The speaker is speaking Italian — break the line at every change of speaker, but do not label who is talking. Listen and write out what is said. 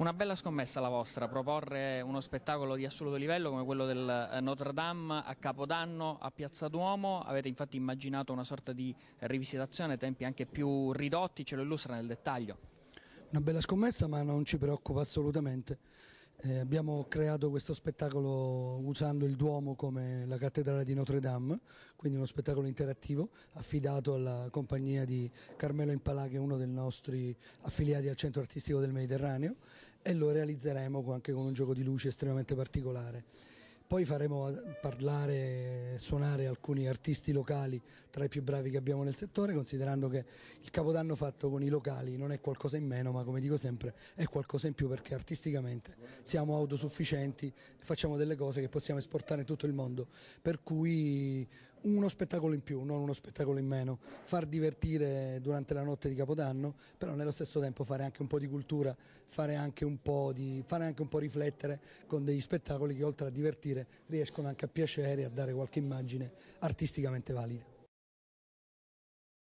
Una bella scommessa la vostra, proporre uno spettacolo di assoluto livello come quello del eh, Notre Dame a Capodanno a Piazza Duomo, avete infatti immaginato una sorta di rivisitazione, tempi anche più ridotti, ce lo illustra nel dettaglio.
Una bella scommessa ma non ci preoccupa assolutamente, eh, abbiamo creato questo spettacolo usando il Duomo come la cattedrale di Notre Dame, quindi uno spettacolo interattivo affidato alla compagnia di Carmelo Impalà che è uno dei nostri affiliati al Centro Artistico del Mediterraneo e lo realizzeremo anche con un gioco di luce estremamente particolare. Poi faremo parlare e suonare alcuni artisti locali tra i più bravi che abbiamo nel settore, considerando che il capodanno fatto con i locali non è qualcosa in meno, ma come dico sempre è qualcosa in più perché artisticamente siamo autosufficienti, e facciamo delle cose che possiamo esportare in tutto il mondo, per cui uno spettacolo in più, non uno spettacolo in meno, far divertire durante la notte di Capodanno, però nello stesso tempo fare anche un po' di cultura, fare anche un po', di, anche un po riflettere con degli spettacoli che oltre a divertire riescono anche a piacere e a dare qualche immagine artisticamente valida.